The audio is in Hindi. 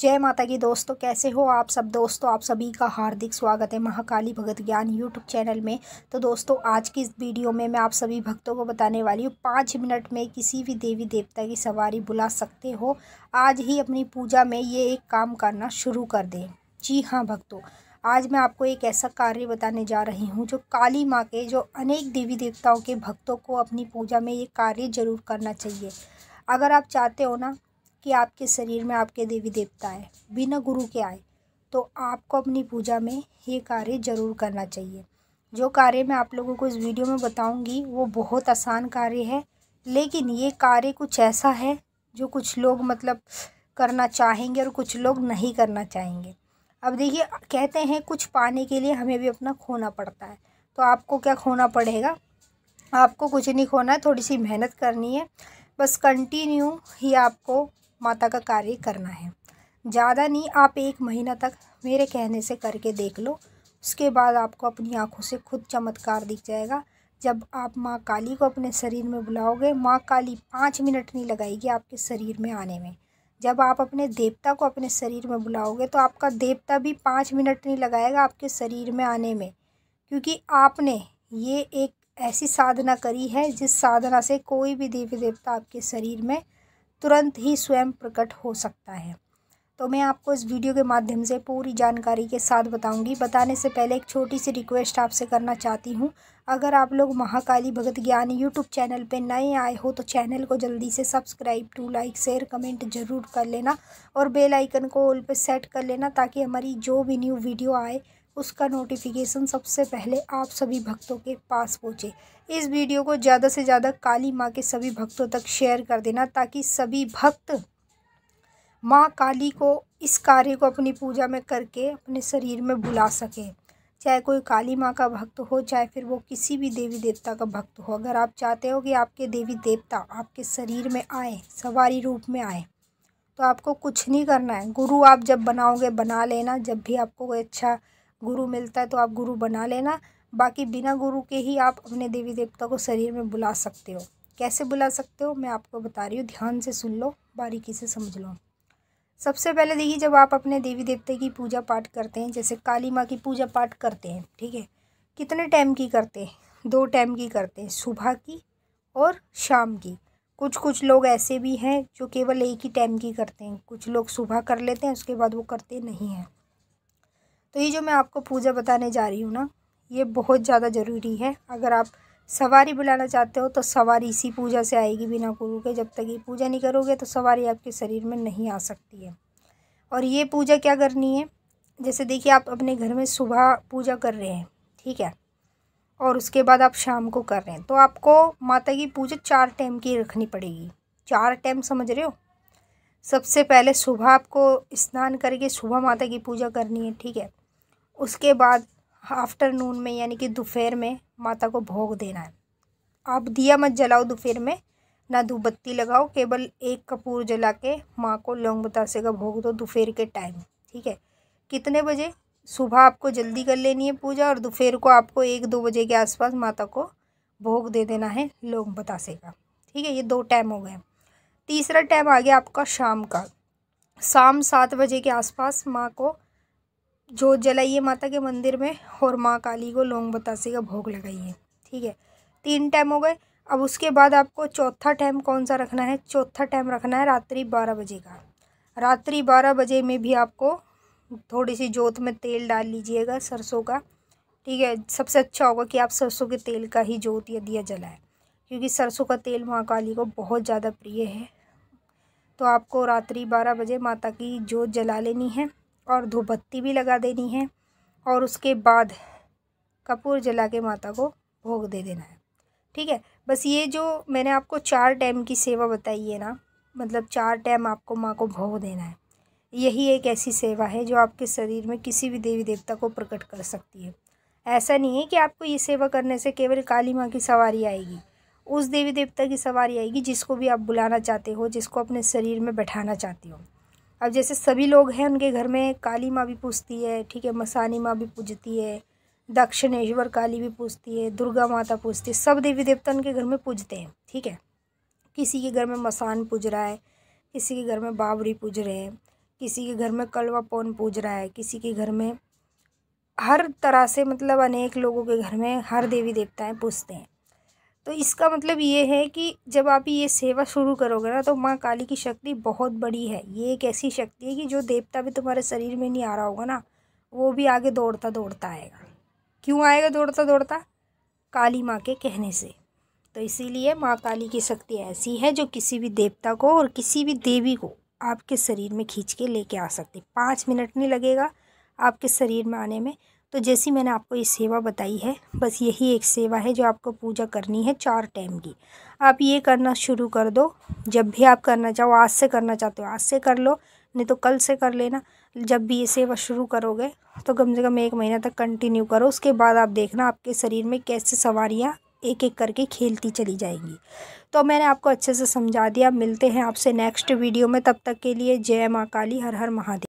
जय माता की दोस्तों कैसे हो आप सब दोस्तों आप सभी का हार्दिक स्वागत है महाकाली भगत ज्ञान यूट्यूब चैनल में तो दोस्तों आज की इस वीडियो में मैं आप सभी भक्तों को बताने वाली हूँ पाँच मिनट में किसी भी देवी देवता की सवारी बुला सकते हो आज ही अपनी पूजा में ये एक काम करना शुरू कर दें जी हाँ भक्तों आज मैं आपको एक ऐसा कार्य बताने जा रही हूँ जो काली माँ के जो अनेक देवी देवताओं के भक्तों को अपनी पूजा में ये कार्य जरूर करना चाहिए अगर आप चाहते हो ना कि आपके शरीर में आपके देवी देवता है बिना गुरु के आए तो आपको अपनी पूजा में ये कार्य ज़रूर करना चाहिए जो कार्य मैं आप लोगों को इस वीडियो में बताऊंगी वो बहुत आसान कार्य है लेकिन ये कार्य कुछ ऐसा है जो कुछ लोग मतलब करना चाहेंगे और कुछ लोग नहीं करना चाहेंगे अब देखिए कहते हैं कुछ पाने के लिए हमें भी अपना खोना पड़ता है तो आपको क्या खोना पड़ेगा आपको कुछ नहीं खोना है थोड़ी सी मेहनत करनी है बस कंटिन्यू ही आपको माता का कार्य करना है ज़्यादा नहीं आप एक महीना तक मेरे कहने से करके देख लो उसके बाद आपको अपनी आँखों से खुद चमत्कार दिख जाएगा जब आप माँ काली को अपने शरीर में बुलाओगे माँ काली पाँच मिनट नहीं लगाएगी आपके शरीर में आने में जब आप अपने देवता को अपने शरीर में बुलाओगे तो आपका देवता भी पाँच मिनट नहीं लगाएगा आपके शरीर में आने में क्योंकि आपने ये एक ऐसी साधना करी है जिस साधना से कोई भी देवी देवता आपके शरीर में तुरंत ही स्वयं प्रकट हो सकता है तो मैं आपको इस वीडियो के माध्यम से पूरी जानकारी के साथ बताऊंगी बताने से पहले एक छोटी सी रिक्वेस्ट आपसे करना चाहती हूं अगर आप लोग महाकाली भगत ज्ञान यूट्यूब चैनल पर नए आए हो तो चैनल को जल्दी से subscribe to like share comment ज़रूर कर लेना और बेल आइकन को ऑल पर सेट कर लेना ताकि हमारी जो भी न्यू वीडियो आए उसका नोटिफिकेशन सबसे पहले आप सभी भक्तों के पास पहुँचे इस वीडियो को ज़्यादा से ज़्यादा काली माँ के सभी भक्तों तक शेयर कर देना ताकि सभी भक्त माँ काली को इस कार्य को अपनी पूजा में करके अपने शरीर में बुला सकें चाहे कोई काली माँ का भक्त हो चाहे फिर वो किसी भी देवी देवता का भक्त हो अगर आप चाहते हो कि आपके देवी देवता आपके शरीर में आए सवारी रूप में आए तो आपको कुछ नहीं करना है गुरु आप जब बनाओगे बना लेना जब भी आपको कोई अच्छा गुरु मिलता है तो आप गुरु बना लेना बाकी बिना गुरु के ही आप अपने देवी देवता को शरीर में बुला सकते हो कैसे बुला सकते हो मैं आपको बता रही हूँ ध्यान से सुन लो बारीकी से समझ लो सबसे पहले देखिए जब आप अपने देवी देवते की पूजा पाठ करते हैं जैसे काली माँ की पूजा पाठ करते हैं ठीक है कितने टाइम की करते हैं दो टाइम की करते हैं सुबह की और शाम की कुछ कुछ लोग ऐसे भी हैं जो केवल एक ही टाइम की करते हैं कुछ लोग सुबह कर लेते हैं उसके बाद वो करते नहीं हैं तो ये जो मैं आपको पूजा बताने जा रही हूँ ना ये बहुत ज़्यादा ज़रूरी है अगर आप सवारी बुलाना चाहते हो तो सवारी इसी पूजा से आएगी बिना गुरु के जब तक ये पूजा नहीं करोगे तो सवारी आपके शरीर में नहीं आ सकती है और ये पूजा क्या करनी है जैसे देखिए आप अपने घर में सुबह पूजा कर रहे हैं ठीक है और उसके बाद आप शाम को कर रहे हैं तो आपको माता की पूजा चार टाइम की रखनी पड़ेगी चार टाइम समझ रहे हो सबसे पहले सुबह आपको स्नान करके सुबह माता की पूजा करनी है ठीक है उसके बाद आफ्टरनून में यानी कि दोपहर में माता को भोग देना है आप दिया मत जलाओ दोपहर में ना धूप बत्ती लगाओ केवल एक कपूर जला के माँ को लौंग बतासे का भोग दो दोपहर के टाइम ठीक है कितने बजे सुबह आपको जल्दी कर लेनी है पूजा और दोपहर को आपको एक दो बजे के आसपास माता को भोग दे देना है लौंग बतासे का ठीक है ये दो टाइम हो गए तीसरा टाइम आ गया आपका शाम का शाम सात बजे के आसपास माँ को जोत जलाइए माता के मंदिर में और माँ काली को लौंग बतासे का भोग लगाइए ठीक है तीन टाइम हो गए अब उसके बाद आपको चौथा टाइम कौन सा रखना है चौथा टाइम रखना है रात्रि बारह बजे का रात्रि बारह बजे में भी आपको थोड़ी सी जोत में तेल डाल लीजिएगा सरसों का ठीक है सबसे अच्छा होगा कि आप सरसों के तेल का ही जोत या दिया जलाएं क्योंकि सरसों का तेल माँ काली को बहुत ज़्यादा प्रिय है तो आपको रात्रि बारह बजे माता की जोत जला लेनी है और धूपबत्ती बत्ती भी लगा देनी है और उसके बाद कपूर जला के माता को भोग दे देना है ठीक है बस ये जो मैंने आपको चार टाइम की सेवा बताई है ना मतलब चार टाइम आपको माँ को भोग देना है यही एक ऐसी सेवा है जो आपके शरीर में किसी भी देवी देवता को प्रकट कर सकती है ऐसा नहीं है कि आपको ये सेवा करने से केवल काली माँ की सवारी आएगी उस देवी देवता की सवारी आएगी जिसको भी आप बुलाना चाहते हो जिसको अपने शरीर में बैठाना चाहते हो अब जैसे सभी लोग हैं उनके घर में काली माँ भी पूजती है ठीक है मसानी माँ भी पूजती है दक्षिणेश्वर काली भी पूजती है दुर्गा माता पूजती है सब देवी देवता उनके घर में पूजते हैं ठीक है किसी के घर में मसान पूज रहा है किसी के घर में बावरी पूज रहे हैं किसी के घर में कलवा पौन पूज रहा है किसी के घर में हर तरह से मतलब अनेक लोगों के घर में हर देवी देवताएँ पूजते हैं तो इसका मतलब ये है कि जब आप ये सेवा शुरू करोगे ना तो माँ काली की शक्ति बहुत बड़ी है ये एक ऐसी शक्ति है कि जो देवता भी तुम्हारे शरीर में नहीं आ रहा होगा ना वो भी आगे दौड़ता दौड़ता आएगा क्यों आएगा दौड़ता दौड़ता काली माँ के कहने से तो इसीलिए माँ काली की शक्ति ऐसी है जो किसी भी देवता को और किसी भी देवी को आपके शरीर में खींच के लेके आ सकती पाँच मिनट नहीं लगेगा आपके शरीर में आने में तो जैसी मैंने आपको ये सेवा बताई है बस यही एक सेवा है जो आपको पूजा करनी है चार टाइम की आप ये करना शुरू कर दो जब भी आप करना चाहो आज से करना चाहते हो आज से कर लो नहीं तो कल से कर लेना जब भी ये सेवा शुरू करोगे तो कम से कम एक महीना तक कंटिन्यू करो उसके बाद आप देखना आपके शरीर में कैसे सवारियाँ एक एक करके खेलती चली जाएंगी तो मैंने आपको अच्छे से समझा दिया मिलते हैं आपसे नेक्स्ट वीडियो में तब तक के लिए जय माँ काली हर हर महादेव